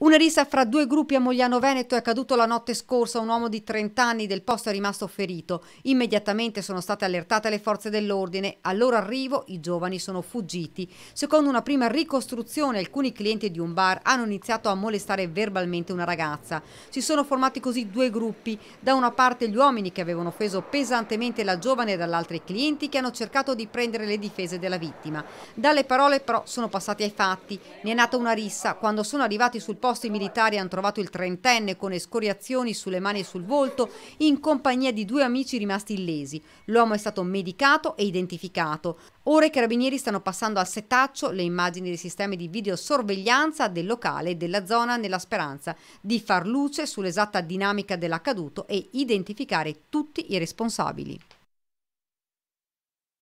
Una rissa fra due gruppi a Mogliano Veneto è accaduto la notte scorsa. Un uomo di 30 anni del posto è rimasto ferito. Immediatamente sono state allertate le forze dell'ordine. Al loro arrivo i giovani sono fuggiti. Secondo una prima ricostruzione, alcuni clienti di un bar hanno iniziato a molestare verbalmente una ragazza. Si sono formati così due gruppi. Da una parte gli uomini che avevano offeso pesantemente la giovane e dall'altra i clienti che hanno cercato di prendere le difese della vittima. Dalle parole però sono passati ai fatti. Ne è nata una rissa. Quando sono arrivati sul posto posto i militari hanno trovato il trentenne con escoriazioni sulle mani e sul volto in compagnia di due amici rimasti illesi. L'uomo è stato medicato e identificato. Ora i carabinieri stanno passando al setaccio le immagini dei sistemi di videosorveglianza del locale e della zona nella speranza di far luce sull'esatta dinamica dell'accaduto e identificare tutti i responsabili.